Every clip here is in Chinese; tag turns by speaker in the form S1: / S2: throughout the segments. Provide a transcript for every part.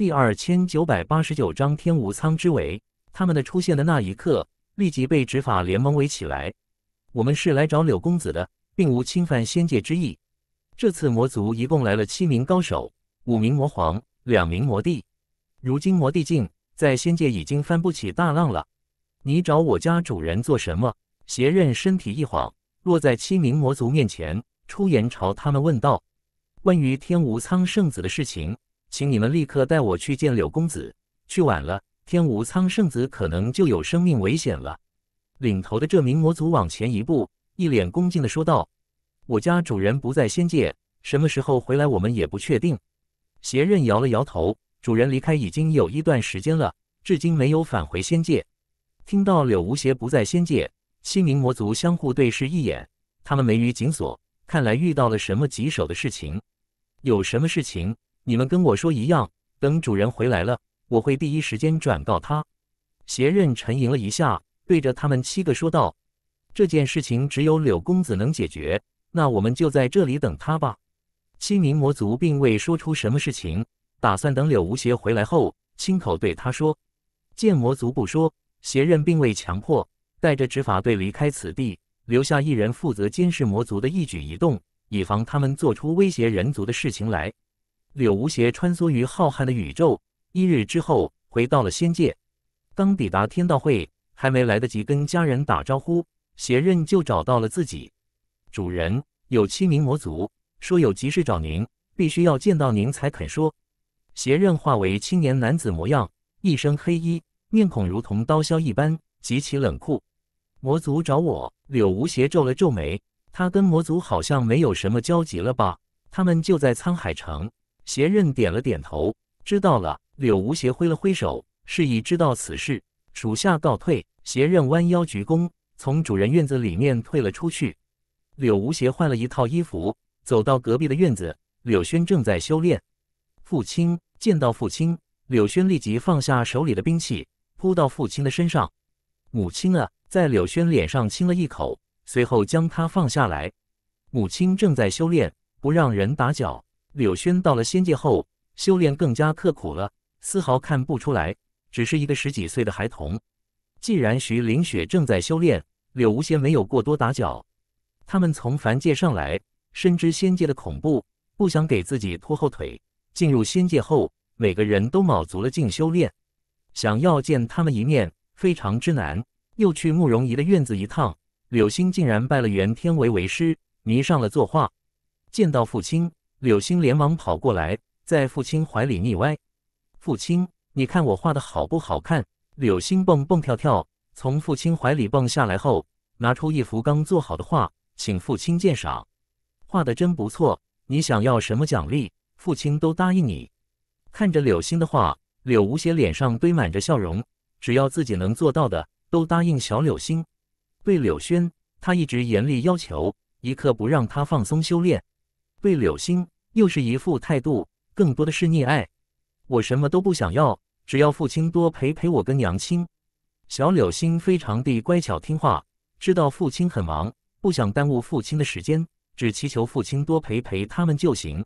S1: 第二千九百八十九章天无苍之围。他们的出现的那一刻，立即被执法联盟围起来。我们是来找柳公子的，并无侵犯仙界之意。这次魔族一共来了七名高手，五名魔皇，两名魔帝。如今魔帝境在仙界已经翻不起大浪了。你找我家主人做什么？邪刃身体一晃，落在七名魔族面前，出言朝他们问道：“关于天无苍圣子的事情。”请你们立刻带我去见柳公子，去晚了，天无苍圣子可能就有生命危险了。领头的这名魔族往前一步，一脸恭敬的说道：“我家主人不在仙界，什么时候回来我们也不确定。”邪刃摇了摇头：“主人离开已经有一段时间了，至今没有返回仙界。”听到柳无邪不在仙界，七名魔族相互对视一眼，他们眉宇紧锁，看来遇到了什么棘手的事情。有什么事情？你们跟我说一样，等主人回来了，我会第一时间转告他。邪刃沉吟了一下，对着他们七个说道：“这件事情只有柳公子能解决，那我们就在这里等他吧。”七名魔族并未说出什么事情，打算等柳无邪回来后亲口对他说。剑魔族不说，邪刃并未强迫，带着执法队离开此地，留下一人负责监视魔族的一举一动，以防他们做出威胁人族的事情来。柳无邪穿梭于浩瀚的宇宙，一日之后回到了仙界。刚抵达天道会，还没来得及跟家人打招呼，邪刃就找到了自己。主人有七名魔族说有急事找您，必须要见到您才肯说。邪刃化为青年男子模样，一身黑衣，面孔如同刀削一般，极其冷酷。魔族找我，柳无邪皱了皱眉，他跟魔族好像没有什么交集了吧？他们就在沧海城。邪刃点了点头，知道了。柳无邪挥了挥手，示意知道此事，属下告退。邪刃弯腰鞠躬，从主人院子里面退了出去。柳无邪换了一套衣服，走到隔壁的院子。柳轩正在修炼。父亲，见到父亲，柳轩立即放下手里的兵器，扑到父亲的身上。母亲啊，在柳轩脸上亲了一口，随后将他放下来。母亲正在修炼，不让人打搅。柳轩到了仙界后，修炼更加刻苦了，丝毫看不出来，只是一个十几岁的孩童。既然徐凌雪正在修炼，柳无邪没有过多打搅。他们从凡界上来，深知仙界的恐怖，不想给自己拖后腿。进入仙界后，每个人都卯足了劲修炼，想要见他们一面非常之难。又去慕容怡的院子一趟，柳星竟然拜了袁天维为师，迷上了作画。见到父亲。柳星连忙跑过来，在父亲怀里腻歪。父亲，你看我画的好不好看？柳星蹦蹦跳跳从父亲怀里蹦下来后，拿出一幅刚做好的画，请父亲鉴赏。画的真不错，你想要什么奖励？父亲都答应你。看着柳星的画，柳无邪脸上堆满着笑容。只要自己能做到的，都答应小柳星。对柳轩，他一直严厉要求，一刻不让他放松修炼。对柳星又是一副态度，更多的是溺爱。我什么都不想要，只要父亲多陪陪我跟娘亲。小柳星非常的乖巧听话，知道父亲很忙，不想耽误父亲的时间，只祈求父亲多陪陪他们就行。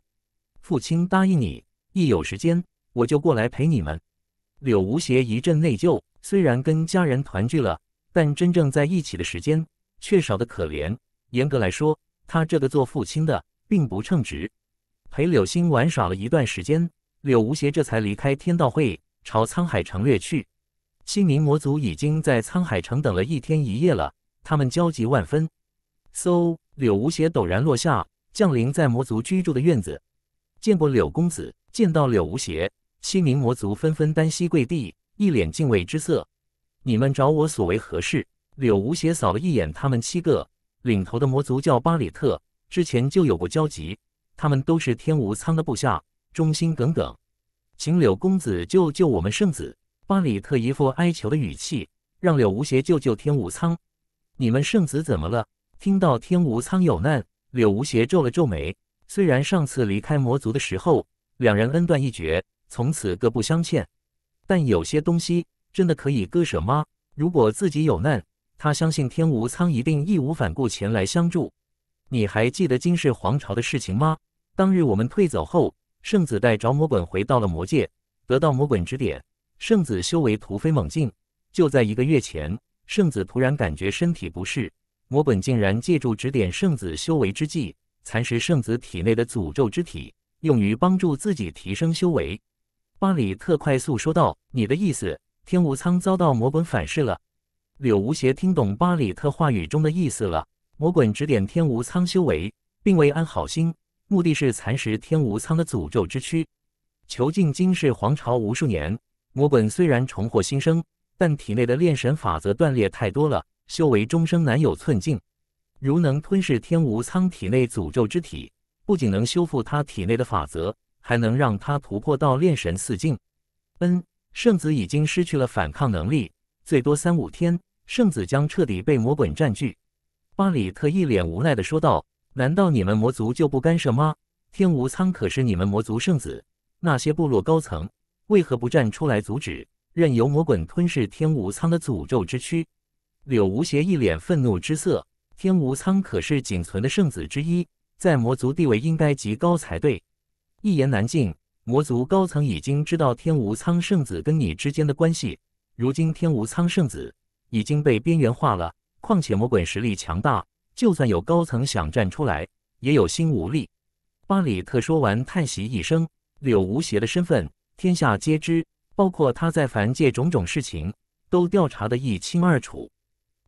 S1: 父亲答应你，一有时间我就过来陪你们。柳无邪一阵内疚，虽然跟家人团聚了，但真正在一起的时间却少的可怜。严格来说，他这个做父亲的。并不称职，陪柳星玩耍了一段时间，柳无邪这才离开天道会，朝沧海城掠去。七名魔族已经在沧海城等了一天一夜了，他们焦急万分。嗖！柳无邪陡然落下，降临在魔族居住的院子。见过柳公子，见到柳无邪，七名魔族纷纷单膝跪地，一脸敬畏之色。你们找我所为何事？柳无邪扫了一眼他们七个，领头的魔族叫巴里特。之前就有过交集，他们都是天无苍的部下，忠心耿耿。请柳公子救救我们圣子！巴里特一副哀求的语气，让柳无邪救救天无苍。你们圣子怎么了？听到天无苍有难，柳无邪皱了皱眉。虽然上次离开魔族的时候，两人恩断义绝，从此各不相欠，但有些东西真的可以割舍吗？如果自己有难，他相信天无苍一定义无反顾前来相助。你还记得金世皇朝的事情吗？当日我们退走后，圣子带着魔本回到了魔界，得到魔本指点，圣子修为突飞猛进。就在一个月前，圣子突然感觉身体不适，魔本竟然借助指点圣子修为之际，蚕食圣子体内的诅咒之体，用于帮助自己提升修为。巴里特快速说道：“你的意思，天无苍遭到魔本反噬了？”柳无邪听懂巴里特话语中的意思了。魔滚指点天无苍修为，并未安好心，目的是蚕食天无苍的诅咒之躯，囚禁金氏皇朝无数年。魔滚虽然重获新生，但体内的炼神法则断裂太多了，修为终生难有寸进。如能吞噬天无苍体内诅咒之体，不仅能修复他体内的法则，还能让他突破到炼神四境。嗯，圣子已经失去了反抗能力，最多三五天，圣子将彻底被魔滚占据。巴里特一脸无奈地说道：“难道你们魔族就不干涉吗？天无苍可是你们魔族圣子，那些部落高层为何不站出来阻止，任由魔滚吞噬天无苍的诅咒之躯？”柳无邪一脸愤怒之色：“天无苍可是仅存的圣子之一，在魔族地位应该极高才对。一言难尽，魔族高层已经知道天无苍圣子跟你之间的关系，如今天无苍圣子已经被边缘化了。”况且魔鬼实力强大，就算有高层想站出来，也有心无力。巴里特说完，叹息一声。柳无邪的身份天下皆知，包括他在凡界种种事情都调查得一清二楚。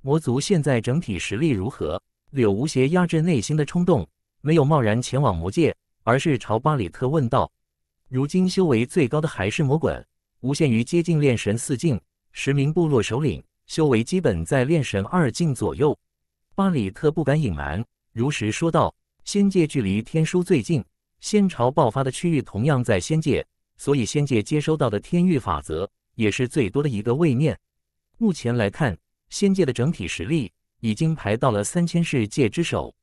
S1: 魔族现在整体实力如何？柳无邪压制内心的冲动，没有贸然前往魔界，而是朝巴里特问道：“如今修为最高的还是魔鬼，无限于接近炼神四境，十名部落首领。”修为基本在炼神二境左右，巴里特不敢隐瞒，如实说道：“仙界距离天书最近，仙朝爆发的区域同样在仙界，所以仙界接收到的天域法则也是最多的一个位面。目前来看，仙界的整体实力已经排到了三千世界之首。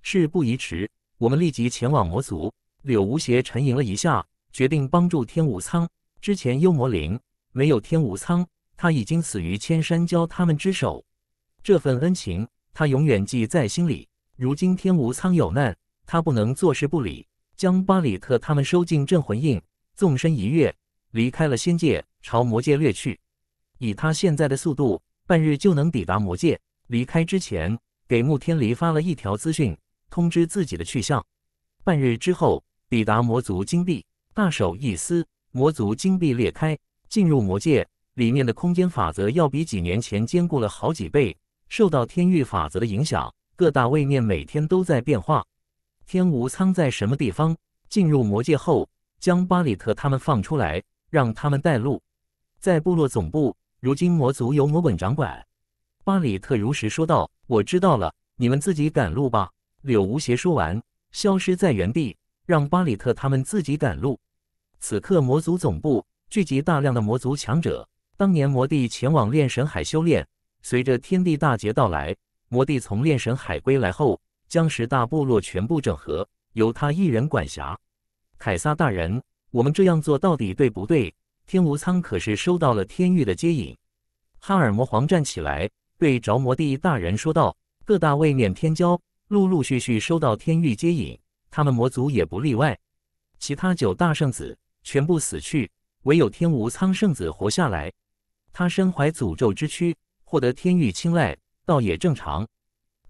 S1: 事不宜迟，我们立即前往魔族。”柳无邪沉吟了一下，决定帮助天无苍。之前幽魔灵没有天无苍。他已经死于千山娇他们之手，这份恩情他永远记在心里。如今天无苍有难，他不能坐视不理，将巴里特他们收进镇魂印，纵身一跃，离开了仙界，朝魔界掠去。以他现在的速度，半日就能抵达魔界。离开之前，给穆天离发了一条资讯，通知自己的去向。半日之后，抵达魔族金币，大手一撕，魔族金币裂开，进入魔界。里面的空间法则要比几年前坚固了好几倍，受到天域法则的影响，各大位面每天都在变化。天无苍在什么地方？进入魔界后，将巴里特他们放出来，让他们带路。在部落总部，如今魔族由魔本掌管。巴里特如实说道：“我知道了，你们自己赶路吧。”柳无邪说完，消失在原地，让巴里特他们自己赶路。此刻，魔族总部聚集大量的魔族强者。当年魔帝前往炼神海修炼，随着天地大劫到来，魔帝从炼神海归来后，将十大部落全部整合，由他一人管辖。凯撒大人，我们这样做到底对不对？天无苍可是收到了天域的接引。哈尔魔皇站起来，对着魔帝大人说道：“各大位面天骄陆陆续续收到天域接引，他们魔族也不例外。其他九大圣子全部死去，唯有天无苍圣子活下来。”他身怀诅咒之躯，获得天域青睐，倒也正常。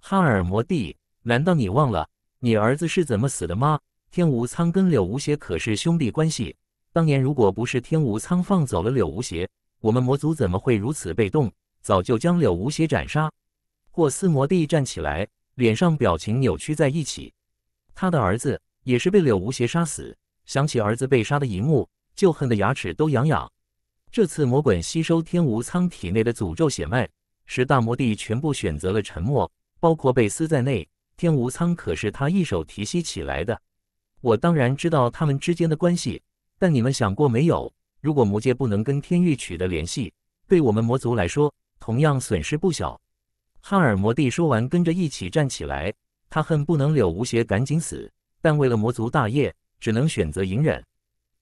S1: 哈尔魔帝，难道你忘了你儿子是怎么死的吗？天无苍跟柳无邪可是兄弟关系，当年如果不是天无苍放走了柳无邪，我们魔族怎么会如此被动？早就将柳无邪斩杀。霍斯魔帝站起来，脸上表情扭曲在一起。他的儿子也是被柳无邪杀死，想起儿子被杀的一幕，就恨得牙齿都痒痒。这次魔鬼吸收天无苍体内的诅咒血脉，十大魔帝全部选择了沉默，包括贝斯在内。天无苍可是他一手提携起来的，我当然知道他们之间的关系。但你们想过没有？如果魔界不能跟天域取得联系，对我们魔族来说同样损失不小。哈尔魔帝说完，跟着一起站起来。他恨不能柳无邪赶紧死，但为了魔族大业，只能选择隐忍。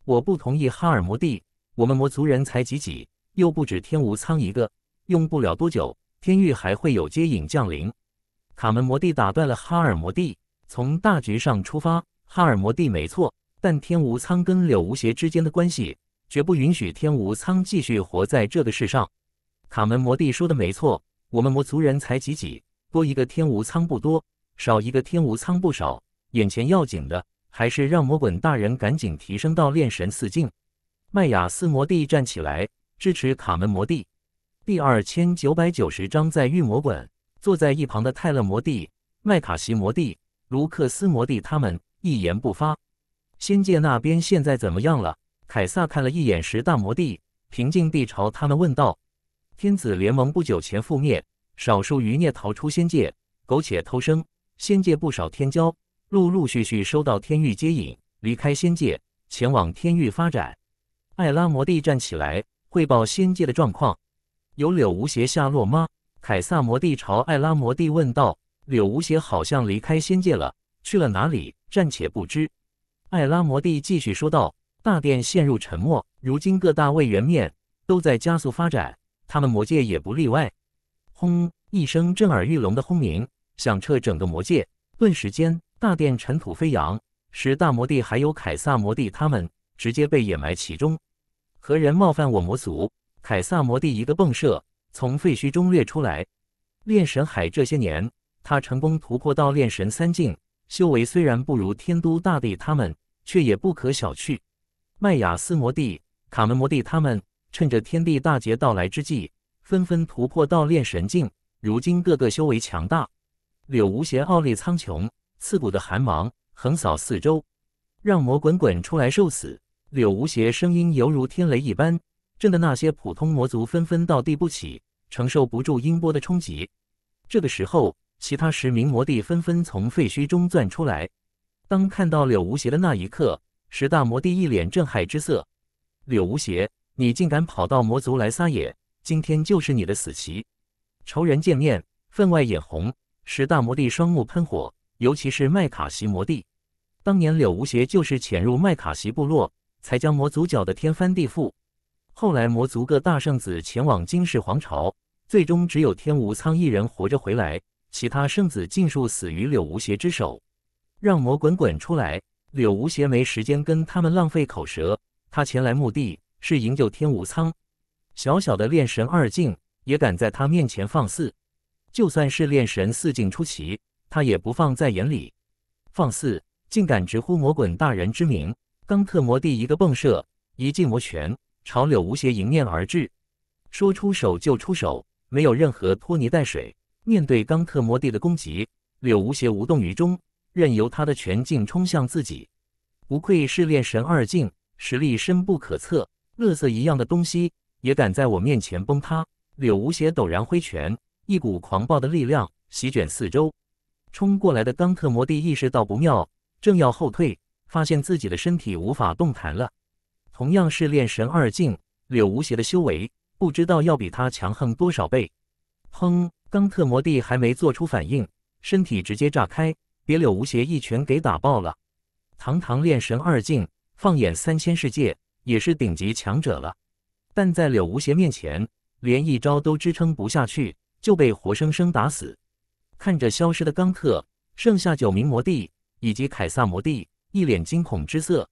S1: 我不同意哈尔魔帝。我们魔族人才济济，又不止天无苍一个，用不了多久，天域还会有接引降临。卡门魔帝打断了哈尔魔帝，从大局上出发，哈尔魔帝没错，但天无苍跟柳无邪之间的关系，绝不允许天无苍继续活在这个世上。卡门魔帝说的没错，我们魔族人才济济，多一个天无苍不多，少一个天无苍不少。眼前要紧的，还是让魔棍大人赶紧提升到炼神四境。麦雅斯魔帝站起来支持卡门魔帝。第二千九百九十章在御魔馆，坐在一旁的泰勒魔帝、麦卡西魔帝、卢克斯魔帝他们一言不发。仙界那边现在怎么样了？凯撒看了一眼十大魔帝，平静地朝他们问道：“天子联盟不久前覆灭，少数余孽逃出仙界，苟且偷生。仙界不少天骄陆陆续续收到天域接引，离开仙界，前往天域发展。”艾拉魔帝站起来汇报仙界的状况：“有柳无邪下落吗？”凯撒魔帝朝艾拉魔帝问道：“柳无邪好像离开仙界了，去了哪里？暂且不知。”艾拉魔帝继续说道：“大殿陷入沉默。如今各大位元面都在加速发展，他们魔界也不例外。”轰一声震耳欲聋的轰鸣响彻整个魔界，顿时间大殿尘土飞扬，使大魔帝还有凯撒魔帝他们。直接被掩埋其中，何人冒犯我魔族？凯撒魔帝一个迸射，从废墟中掠出来。炼神海这些年，他成功突破到炼神三境，修为虽然不如天都大帝他们，却也不可小觑。麦雅斯魔帝、卡门魔帝他们，趁着天地大劫到来之际，纷纷突破到炼神境，如今个个修为强大。柳无邪傲立苍穹，刺骨的寒芒横扫四周，让魔滚滚出来受死。柳无邪声音犹如天雷一般，震得那些普通魔族纷纷倒地不起，承受不住音波的冲击。这个时候，其他十名魔帝纷纷从废墟中钻出来。当看到柳无邪的那一刻，十大魔帝一脸震撼之色。柳无邪，你竟敢跑到魔族来撒野！今天就是你的死期！仇人见面，分外眼红。十大魔帝双目喷火，尤其是麦卡锡魔帝，当年柳无邪就是潜入麦卡锡部落。才将魔族搅得天翻地覆。后来魔族各大圣子前往金世皇朝，最终只有天无苍一人活着回来，其他圣子尽数死于柳无邪之手。让魔滚滚出来！柳无邪没时间跟他们浪费口舌，他前来目的是营救天无苍。小小的炼神二境也敢在他面前放肆？就算是炼神四境出奇，他也不放在眼里。放肆，竟敢直呼魔滚大人之名！钢特魔帝一个蹦射，一记魔拳朝柳无邪迎面而至，说出手就出手，没有任何拖泥带水。面对钢特魔帝的攻击，柳无邪无动于衷，任由他的拳劲冲向自己。不愧是练神二境，实力深不可测，垃圾一样的东西也敢在我面前崩塌！柳无邪陡然挥拳，一股狂暴的力量席卷四周。冲过来的钢特魔帝意识到不妙，正要后退。发现自己的身体无法动弹了。同样是练神二境，柳无邪的修为不知道要比他强横多少倍。砰！钢特魔帝还没做出反应，身体直接炸开，别柳无邪一拳给打爆了。堂堂炼神二境，放眼三千世界也是顶级强者了，但在柳无邪面前，连一招都支撑不下去，就被活生生打死。看着消失的钢特，剩下九名魔帝以及凯撒魔帝。一脸惊恐之色，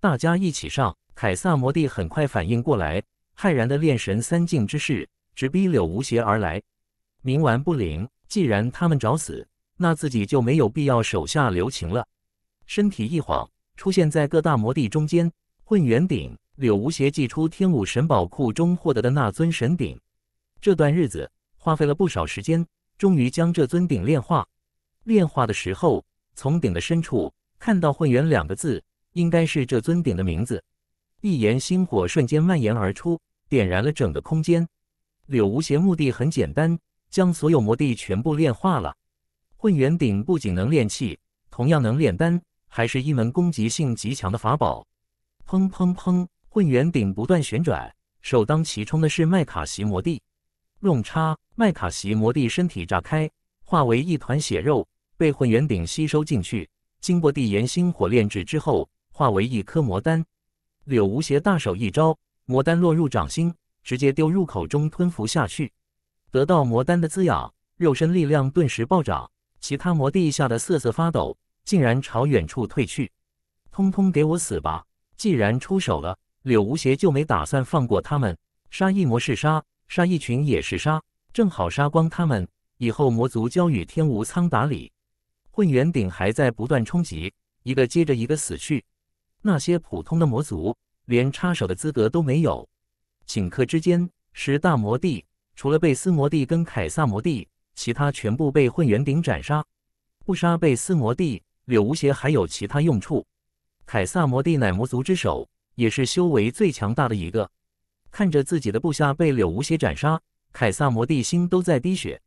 S1: 大家一起上！凯撒魔帝很快反应过来，骇然的炼神三境之势直逼柳无邪而来，冥顽不灵。既然他们找死，那自己就没有必要手下留情了。身体一晃，出现在各大魔帝中间。混元鼎，柳无邪祭出天武神宝库中获得的那尊神鼎。这段日子花费了不少时间，终于将这尊鼎炼化。炼化的时候，从鼎的深处。看到“混元”两个字，应该是这尊鼎的名字。一言星火瞬间蔓延而出，点燃了整个空间。柳无邪目的很简单，将所有魔帝全部炼化了。混元鼎不仅能炼气，同样能炼丹，还是一门攻击性极强的法宝。砰砰砰！混元鼎不断旋转，首当其冲的是麦卡席魔帝。用叉，麦卡席魔帝身体炸开，化为一团血肉，被混元鼎吸收进去。经过地炎星火炼制之后，化为一颗魔丹。柳无邪大手一招，魔丹落入掌心，直接丢入口中吞服下去。得到魔丹的滋养，肉身力量顿时暴涨。其他魔帝吓得瑟瑟发抖，竟然朝远处退去。通通给我死吧！既然出手了，柳无邪就没打算放过他们。杀一魔是杀，杀一群也是杀，正好杀光他们，以后魔族交与天无苍打理。混元鼎还在不断冲击，一个接着一个死去。那些普通的魔族连插手的资格都没有。顷刻之间，十大魔帝除了贝斯魔帝跟凯撒魔帝，其他全部被混元鼎斩杀。不杀贝斯魔帝，柳无邪还有其他用处。凯撒魔帝乃魔族之首，也是修为最强大的一个。看着自己的部下被柳无邪斩杀，凯撒魔帝心都在滴血。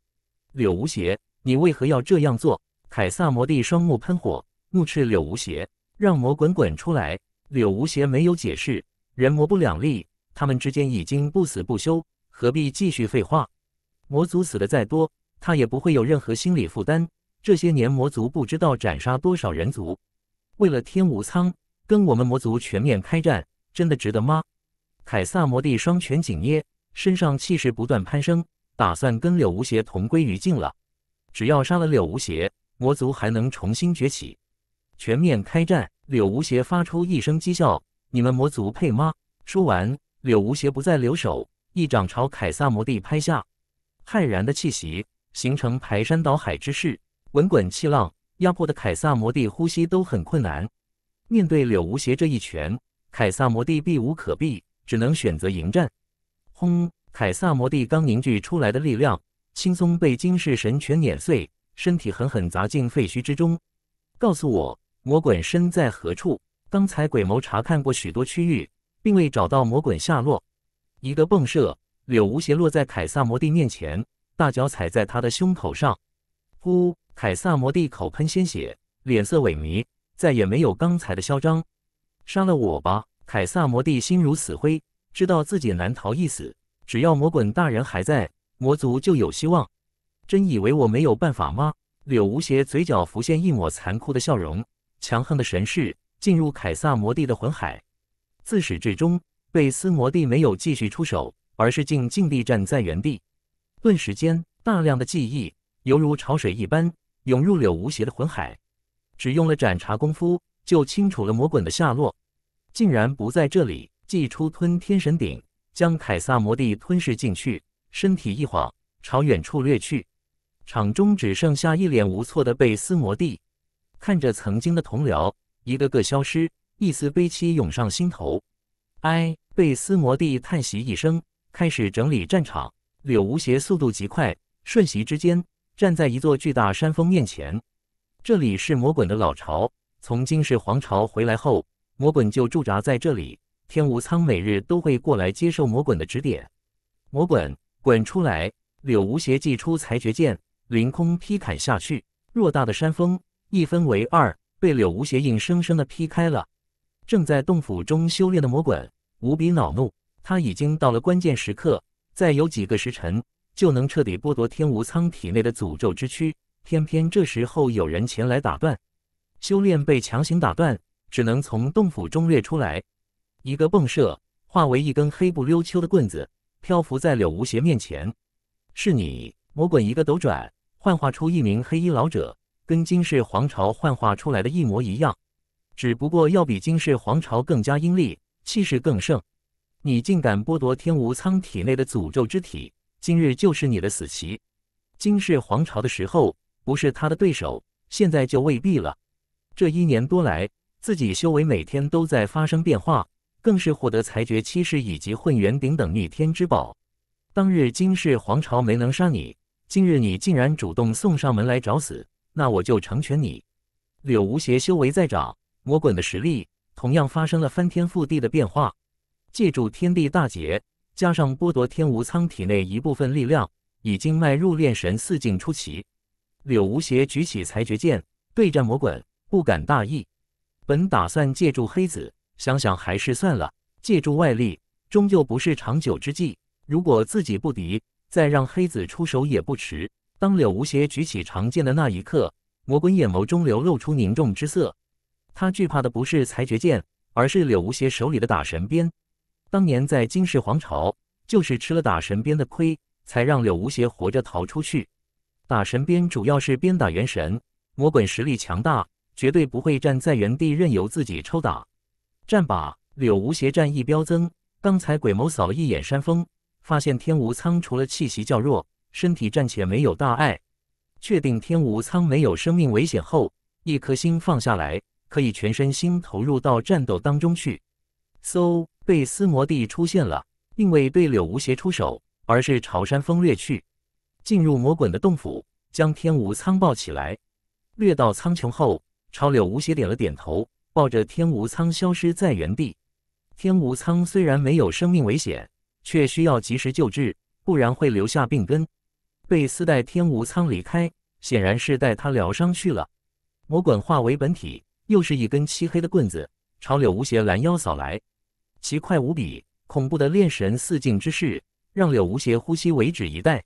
S1: 柳无邪，你为何要这样做？凯撒魔帝双目喷火，怒斥柳无邪：“让魔滚滚出来！”柳无邪没有解释，人魔不两立，他们之间已经不死不休，何必继续废话？魔族死的再多，他也不会有任何心理负担。这些年魔族不知道斩杀多少人族，为了天无苍，跟我们魔族全面开战，真的值得吗？凯撒魔帝双拳紧捏，身上气势不断攀升，打算跟柳无邪同归于尽了。只要杀了柳无邪，魔族还能重新崛起，全面开战！柳无邪发出一声讥笑：“你们魔族配吗？”说完，柳无邪不再留手，一掌朝凯撒魔帝拍下，骇然的气息形成排山倒海之势，滚滚气浪压迫的凯撒魔帝呼吸都很困难。面对柳无邪这一拳，凯撒魔帝避无可避，只能选择迎战。轰！凯撒魔帝刚凝聚出来的力量，轻松被金世神拳碾碎。身体狠狠砸进废墟之中，告诉我魔滚身在何处。刚才鬼眸查看过许多区域，并未找到魔滚下落。一个迸射，柳无邪落在凯撒魔帝面前，大脚踩在他的胸口上。呼，凯撒魔帝口喷鲜血，脸色萎靡，再也没有刚才的嚣张。杀了我吧！凯撒魔帝心如死灰，知道自己难逃一死。只要魔滚大人还在，魔族就有希望。真以为我没有办法吗？柳无邪嘴角浮现一抹残酷的笑容，强横的神势进入凯撒魔帝的魂海。自始至终，贝斯魔帝没有继续出手，而是静静地站在原地。顿时间，大量的记忆犹如潮水一般涌入柳无邪的魂海。只用了盏茶功夫，就清楚了魔滚的下落，竟然不在这里。祭出吞天神鼎，将凯撒魔帝吞噬进去，身体一晃，朝远处掠去。场中只剩下一脸无措的贝斯摩蒂，看着曾经的同僚一个个消失，一丝悲戚涌上心头。唉，贝斯摩蒂叹息一声，开始整理战场。柳无邪速度极快，瞬息之间站在一座巨大山峰面前。这里是魔滚的老巢。从金世皇朝回来后，魔滚就驻扎在这里。天无苍每日都会过来接受魔滚的指点。魔滚，滚出来！柳无邪祭出裁决剑。凌空劈砍下去，偌大的山峰一分为二，被柳无邪硬生生的劈开了。正在洞府中修炼的魔滚无比恼怒，他已经到了关键时刻，再有几个时辰就能彻底剥夺天无苍体内的诅咒之躯，偏偏这时候有人前来打断，修炼被强行打断，只能从洞府中掠出来。一个迸射，化为一根黑不溜秋的棍子，漂浮在柳无邪面前。是你，魔滚一个斗转。幻化出一名黑衣老者，跟金氏皇朝幻化出来的一模一样，只不过要比金氏皇朝更加阴厉，气势更盛。你竟敢剥夺天无苍体内的诅咒之体，今日就是你的死期。金氏皇朝的时候不是他的对手，现在就未必了。这一年多来，自己修为每天都在发生变化，更是获得裁决七世以及混元鼎等逆天之宝。当日金氏皇朝没能杀你。今日你竟然主动送上门来找死，那我就成全你。柳无邪修为在涨，魔滚的实力同样发生了翻天覆地的变化。借助天地大劫，加上剥夺天无苍体内一部分力量，已经迈入炼神四境初期。柳无邪举起裁决剑对战魔滚，不敢大意。本打算借助黑子，想想还是算了。借助外力终究不是长久之计，如果自己不敌。再让黑子出手也不迟。当柳无邪举起长剑的那一刻，魔鬼眼眸中流露出凝重之色。他惧怕的不是裁决剑，而是柳无邪手里的打神鞭。当年在金氏皇朝，就是吃了打神鞭的亏，才让柳无邪活着逃出去。打神鞭主要是鞭打元神，魔鬼实力强大，绝对不会站在原地任由自己抽打。战罢，柳无邪战意飙增。刚才鬼眸扫了一眼山峰。发现天无苍除了气息较弱，身体暂且没有大碍，确定天无苍没有生命危险后，一颗心放下来，可以全身心投入到战斗当中去。嗖，贝斯摩帝出现了，并未对柳无邪出手，而是朝山峰掠去，进入魔滚的洞府，将天无苍抱起来，掠到苍穹后，朝柳无邪点了点头，抱着天无苍消失在原地。天无苍虽然没有生命危险。却需要及时救治，不然会留下病根。贝斯带天无苍离开，显然是带他疗伤去了。魔管化为本体，又是一根漆黑的棍子，朝柳无邪拦腰扫来，奇快无比，恐怖的炼神四境之势，让柳无邪呼吸为止一带。